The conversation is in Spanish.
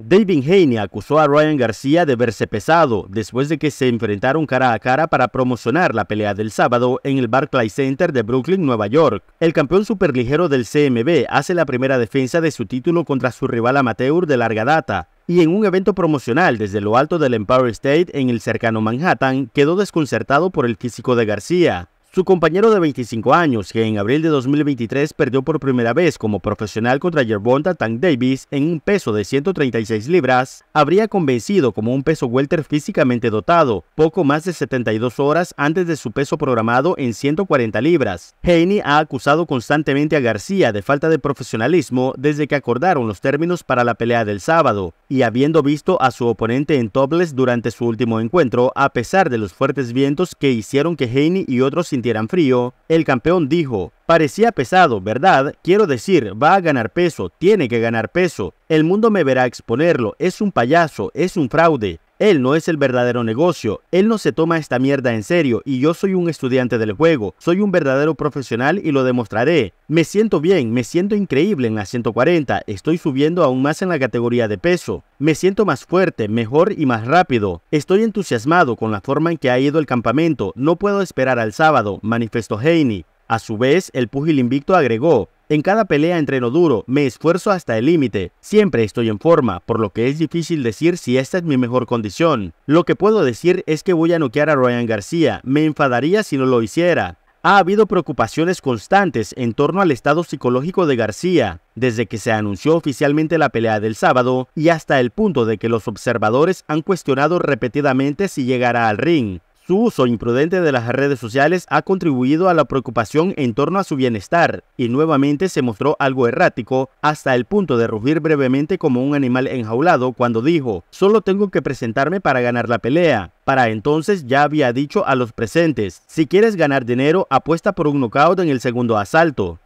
David Haney acusó a Ryan García de verse pesado después de que se enfrentaron cara a cara para promocionar la pelea del sábado en el Barclays Center de Brooklyn, Nueva York. El campeón superligero del CMB hace la primera defensa de su título contra su rival amateur de larga data, y en un evento promocional desde lo alto del Empire State en el cercano Manhattan quedó desconcertado por el físico de García. Su compañero de 25 años, que en abril de 2023 perdió por primera vez como profesional contra yerbonta Tank Davis en un peso de 136 libras, habría convencido como un peso welter físicamente dotado, poco más de 72 horas antes de su peso programado en 140 libras. Haney ha acusado constantemente a García de falta de profesionalismo desde que acordaron los términos para la pelea del sábado, y habiendo visto a su oponente en tobles durante su último encuentro, a pesar de los fuertes vientos que hicieron que Haney y otros eran frío, el campeón dijo, parecía pesado, ¿verdad? Quiero decir, va a ganar peso, tiene que ganar peso, el mundo me verá exponerlo, es un payaso, es un fraude, él no es el verdadero negocio, él no se toma esta mierda en serio y yo soy un estudiante del juego, soy un verdadero profesional y lo demostraré. Me siento bien, me siento increíble en la 140, estoy subiendo aún más en la categoría de peso, me siento más fuerte, mejor y más rápido, estoy entusiasmado con la forma en que ha ido el campamento, no puedo esperar al sábado, manifestó Haney. A su vez, el pugil invicto agregó, en cada pelea entreno duro, me esfuerzo hasta el límite, siempre estoy en forma, por lo que es difícil decir si esta es mi mejor condición. Lo que puedo decir es que voy a noquear a Ryan García, me enfadaría si no lo hiciera. Ha habido preocupaciones constantes en torno al estado psicológico de García, desde que se anunció oficialmente la pelea del sábado y hasta el punto de que los observadores han cuestionado repetidamente si llegará al ring. Su uso imprudente de las redes sociales ha contribuido a la preocupación en torno a su bienestar y nuevamente se mostró algo errático hasta el punto de rugir brevemente como un animal enjaulado cuando dijo, solo tengo que presentarme para ganar la pelea. Para entonces ya había dicho a los presentes, si quieres ganar dinero apuesta por un knockout en el segundo asalto.